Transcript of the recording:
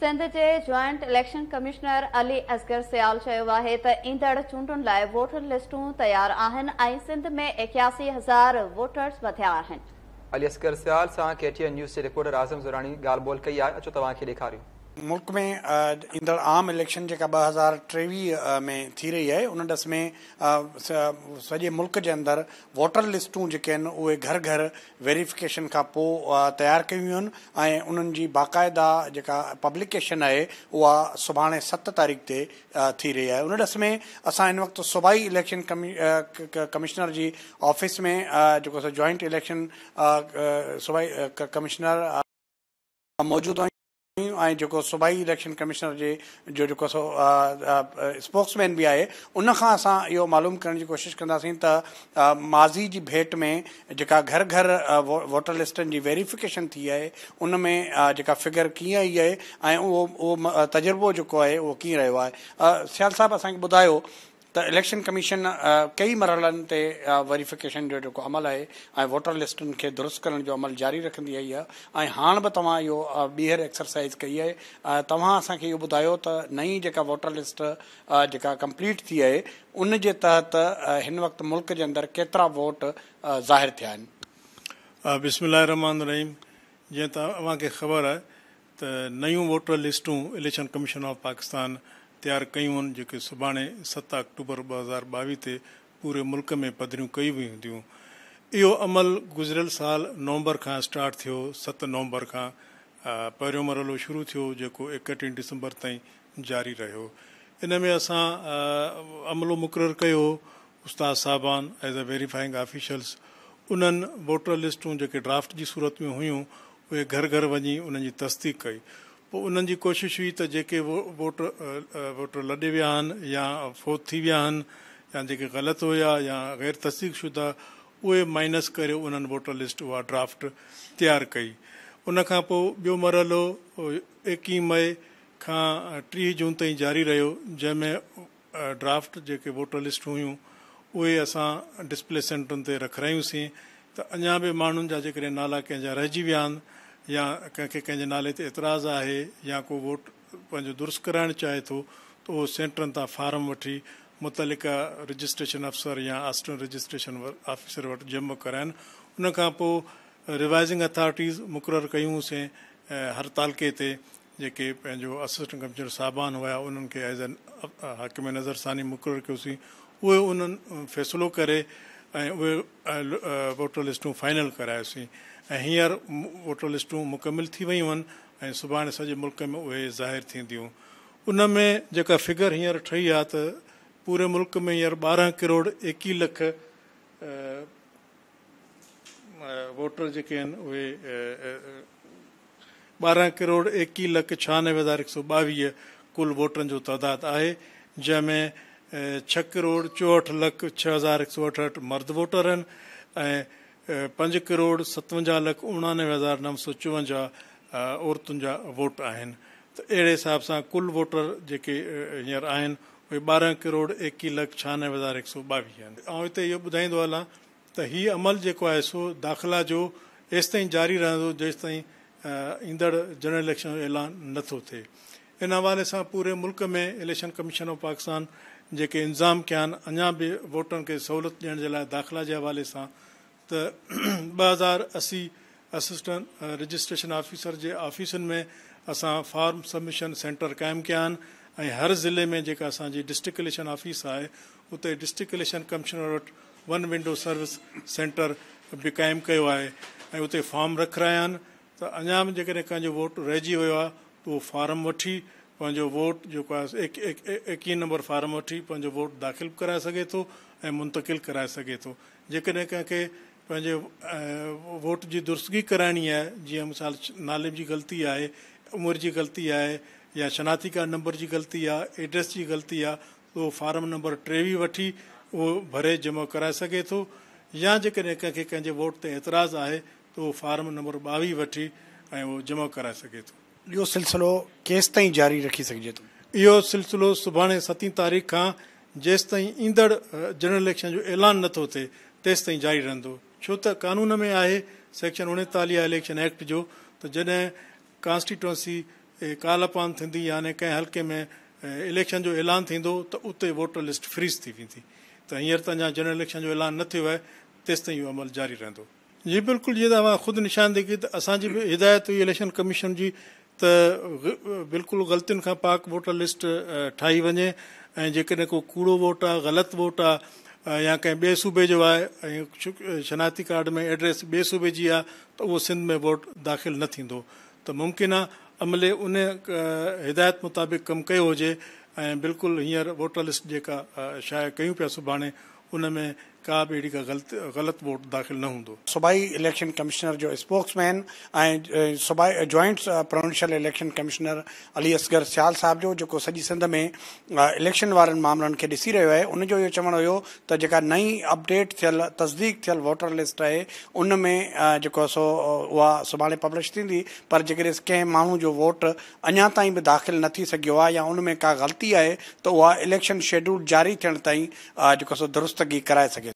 सिंध जे joint election commissioner Ali Asghar Sial चयो आहे त ईंदड़ चूंडुनि लाइ वोटर लिस्टूं तयार आहिनि ऐं सिंध में एकासी हज़ार वोटर्स वधिया आहिनि मुल्क में ईंदड़ आम इलेक्शन जेका ॿ हज़ार टेवीह में थी रही आहे उन ॾस में सॼे मुल्क जे अंदरि वोटर लिस्टूं जेके आहिनि उहे घर घर वेरिफिकेशन खां पोइ तयारु कयूं वियूं आहिनि ऐं उन्हनि जी बाक़ाइदा जेका पब्लिकेशन आहे उहा सुभाणे सत तारीख़ ते थी रही आहे उन ॾस में असां हिन वक़्तु सूबाई इलेक्शन कमिश्नर जी ऑफिस में जेको जॉइंट इलेक्शन सूबाई कमिशनर मौजूदु आहियूं ऐं सूबाई इलेक्शन कमिश्नर जे जो जो सो स्पोक्समैन भी आहे उन अस यो मालूम करने की कोशिश कंदासीं त माज़ी की भेट में जो घर घर वो, वोटर लिस्ट की वेरिफिकेशन थी है उन में फिगर कीअं आई है वो वो तजुर्बो जो है वो कि रो है सियाल साहब असा ॿुधायो इलेक्शन कमीशन uh, कई मरहलनि ते वेरीफिकेशन uh, जो जेको अमल है वोटर लिस्टुनि खे दुरुस्त करण जो अमल जारी रखी आई है हाँ हाणे बि तव्हां इहो एक्सरसाइज़ uh, कई है तव्हां असांखे इहो त नई जेका वोटर लिस्ट जेका कंप्लीट थी है उन तहत हिन वक़्तु मुल्क के अंदर केतरा वोट ज़ाहिर थे बिस्मिल रहमान रहीम जीअं ख़बर आहे त वोटर लिस्टूं इलेक्शन कमीशन ऑफ पाकिस्तान तयार कयूं आहिनि जेके सुभाणे सत अक्टूबर ॿ हज़ार ॿावीह ते पूरे मुल्क में पधरियूं कई वयूं हूंदियूं इहो अमल गुज़िरियल साल नवंबर खां स्टार्ट थियो सत नवंबर खां पहिरियों मरलो शुरू थियो जेको एकटीह दिसंबर ताईं जारी रहियो इन में असां अमलो मुक़ररु कयो उस्ताद साहिबान एज़ अ वेरीफाइंग ऑफिशल्स उन्हनि वोटर लिस्टूं जेके ड्राफ्ट जी सूरत में हुयूं उहे घर घर वञी उन्हनि जी तस्दीक कई पोइ उन्हनि जी कोशिश हुई त जेके वोट वोटर लॾे विया आहिनि या फोत थी विया आहिनि या जेके ग़लति हुया या गैर तस्दीकशुदा उहे माइनस करे उन्हनि वोटर लिस्ट उहा ड्राफ्ट तयारु कई उनखां पोइ ॿियो मरहलो एकवीह मई खां टीह जून ताईं जारी रहियो जंहिंमें ड्राफ्ट जेके वोटर लिस्ट हुयूं उहे असां डिस्प्ले सेंटरनि ते रखारायूंसीं त अञा बि माण्हुनि जा जेकॾहिं नाला कंहिंजा रहिजी विया आहिनि या कंहिंखे कंहिंजे नाले ते एतिराज़ु आहे या को वोट पंहिंजो दुरुस्त कराइणु चाहे थो त तो उहो सेंटरनि तां फार्म वठी मुतलिका रजिस्ट्रेशन अफ़सर या असिस्टेंट रजिस्ट्रेशन ऑफिसर वटि जमा कराइनि उन खां पोइ रिवाइज़िंग अथॉरिटीज़ मुक़ररु कयूंसीं हर तालके ते जेके पंहिंजो असिस्टेंट कमिशनर साहबान हुया उन्हनि खे एज़ एन हाकिम नज़रसानी मुक़ररु कयोसीं उहे उन्हनि फ़ैसिलो करे ऐं उहे वोटर लिस्टूं फाइनल करायोसीं ऐं हींअर वोटर लिस्टू मुकमिल थी वियूं आहिनि ऐं सुभाणे सॼे मुल्क में उहे ज़ाहिर थींदियूं उन में जेका फिगर हींअर ठही आहे त पूरे मुल्क़ में हींअर ॿारहं करोड़ एकवीह लख वोटर जेके आहिनि उहे ॿारहं करोड़ एकवीह लख छहानवे हज़ार हिकु सौ ॿावीह कुल वोटरनि जो आहे जंहिंमें छह करोड़ चौहठ लख छह हज़ार एक सौ अठहठ मर्द वोटर हैं पंज करोड़ सतवंजा लख उणानवे हज़ार नव सौ चौवंजा औरत वोट आहिनि तो अड़े हिसाब से कुल वोटर जी हिंसर आहिनि बारह करोड़ एक्वी लख छानवे हज़ार एक सौ बवी और इतने ये इहो ॿुधाईंदो हलां अमल जो है सो दाख़िला जो तीन जारी रहंदो तीन इंदड़ जनरल इलेक्शन ऐलान नो थे इन हवा से पूरे मुल्क में इलेक्शन कमीशन ऑफ पाकिस्तान जेके इंज़ाम कया आहिनि अञा बि के खे सहूलियत ॾियण जे लाइ दाख़िला जे हवाले सां त ॿ हज़ार असी असिस्टेंट रजिस्ट्रेशन ऑफिसर जे ऑफिसनि में असां फॉर्म सबमिशन सेंटर क़ाइमु कया आहिनि ऐं हर ज़िले में जेका असांजी डिस्ट्रिक्ट इलेक्शन ऑफिस आहे उते डिस्ट्रिक्ट इलेक्शन कमिशनर वटि वन विंडो सर्विस सेंटर बि क़ाइमु कयो आहे ऐं उते फॉर्म रखाया आहिनि त अञा बि जेकॾहिं कंहिंजो वोट रहिजी वियो आहे त उहो फॉर्म वठी पंजो वोट एक एक ही नंबर फार्म वी वोट दाख़िल कराए सघे थो मुंतकिल कराए सघे थो जेकॾहिं वोट जी दुरुस्गी कराणी है जीअं मिसाल नाले जी ग़लती है उम्र जी ग़लती है या शनाती का नंबर जी ग़लती है एड्रेस जी ग़लती आहे तो फार्म नंबर टेवी वी वो भरे जमा कराए सघे तो या जैसे कंहिंखे कंहिंजे वोट ते एतिराज़ु आहे तो फार्म नंबर बवी वी वो जमा कराए सके तो इहो सिलसिलो केसि ताईं जारी रखी सघिजे थो इहो सिलसिलो सुभाणे सतीं तारीख़ खां जेसि ताईं ईंदड़ जनरल इलेक्शन जो ऐलान नथो थिए तेसि ताईं जारी रहंदो छो त कानून में आहे सेक्शन उणेतालीह इलेक्शन एक्ट जो त जॾहिं कॉन्स्टिट्यूंसी कालापान थींदी याने कंहिं हल्के में इलेक्शन जो ऐलान थींदो त उते वोटर लिस्ट फ्रीज़ थी वेंदी त हींअर त अञा जनरल इलेक्शन जो ऐलान न थियो आहे तेसि ताईं इहो अमल जारी रहंदो जी बिल्कुलु जीअं तव्हां ख़ुदि निशानदेगी त असांजी बि हिदायत हुई इलेक्शन कमीशन जी त बिल्कुलु ग़लतियुनि खां पाक वोटर लिस्ट ठाही वञे ऐं जेकॾहिं को कूड़ो वोट आहे ग़लति वोट आहे या कंहिं ॿिए सूबे जो आहे ऐं शनाती कार्ड में एड्रेस ॿिए सूबे जी आहे त उहो सिंध में वोट दाख़िल न थींदो त मुमकिन आहे अमले उन हिदायत मुताबिक़ कमु कयो हुजे ऐं बिल्कुलु हींअर वोटर लिस्ट जेका शाया कयूं पिया सुभाणे उन में का भी बेड़ी का गलत गलत वोट दाखिल न हूंदो सूबाई इलेक्शन कमिश्नर जो स्पोक्समैन ऐं सूबाई joint provincial election commissioner Ali Asghar Sial साहब जो जेको सॼी सिंध में इलेक्शन वारनि मामलनि खे ॾिसी रहियो आहे उनजो इहो चवणु हुयो त जेका नई अपडेट थियल तस्दीक थियल वोटर लिस्ट आहे उन में जेको सो उहा सुभाणे पब्लिश थींदी पर जेकॾहिं कंहिं माण्हू जो वोट अञा ताईं बि दाख़िल न थी सघियो आहे या उन में का ग़लती आहे त उहा इलेक्शन शेड्यूल जारी थियण ताईं जेको सो दुरुस्तगी कराए सघे